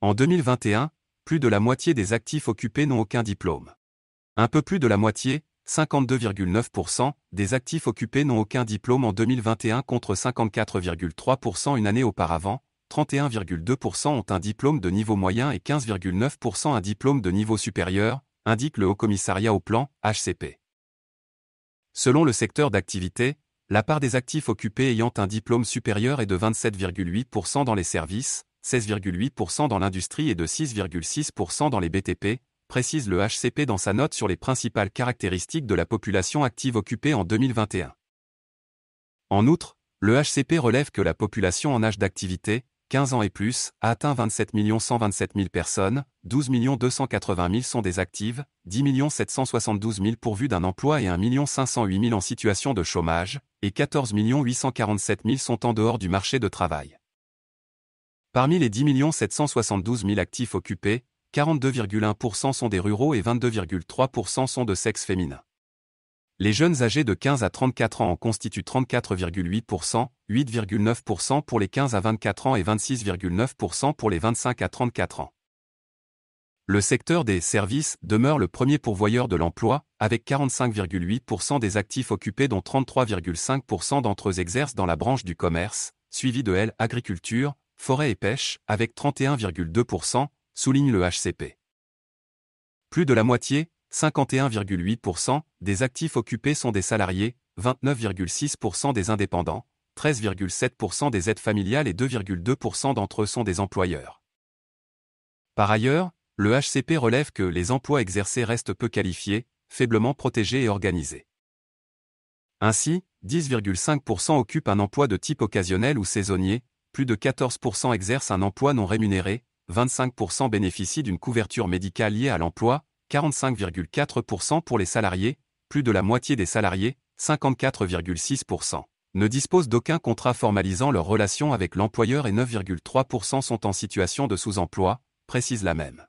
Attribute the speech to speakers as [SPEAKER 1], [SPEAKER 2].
[SPEAKER 1] En 2021, plus de la moitié des actifs occupés n'ont aucun diplôme. Un peu plus de la moitié, 52,9% des actifs occupés n'ont aucun diplôme en 2021 contre 54,3% une année auparavant, 31,2% ont un diplôme de niveau moyen et 15,9% un diplôme de niveau supérieur, indique le Haut Commissariat au Plan, HCP. Selon le secteur d'activité, la part des actifs occupés ayant un diplôme supérieur est de 27,8% dans les services, 16,8% dans l'industrie et de 6,6% dans les BTP, précise le HCP dans sa note sur les principales caractéristiques de la population active occupée en 2021. En outre, le HCP relève que la population en âge d'activité, 15 ans et plus, a atteint 27 127 000 personnes, 12 280 000 sont désactives, 10 772 000 pourvus d'un emploi et 1 508 000 en situation de chômage, et 14 847 000 sont en dehors du marché de travail. Parmi les 10 772 000 actifs occupés, 42,1% sont des ruraux et 22,3% sont de sexe féminin. Les jeunes âgés de 15 à 34 ans en constituent 34,8%, 8,9% pour les 15 à 24 ans et 26,9% pour les 25 à 34 ans. Le secteur des services demeure le premier pourvoyeur de l'emploi, avec 45,8% des actifs occupés dont 33,5% d'entre eux exercent dans la branche du commerce, suivi de L agriculture, forêt et pêche, avec 31,2%, souligne le HCP. Plus de la moitié, 51,8%, des actifs occupés sont des salariés, 29,6% des indépendants, 13,7% des aides familiales et 2,2% d'entre eux sont des employeurs. Par ailleurs, le HCP relève que les emplois exercés restent peu qualifiés, faiblement protégés et organisés. Ainsi, 10,5% occupent un emploi de type occasionnel ou saisonnier, plus de 14% exercent un emploi non rémunéré, 25% bénéficient d'une couverture médicale liée à l'emploi, 45,4% pour les salariés, plus de la moitié des salariés, 54,6%, ne disposent d'aucun contrat formalisant leur relation avec l'employeur et 9,3% sont en situation de sous-emploi, précise la même.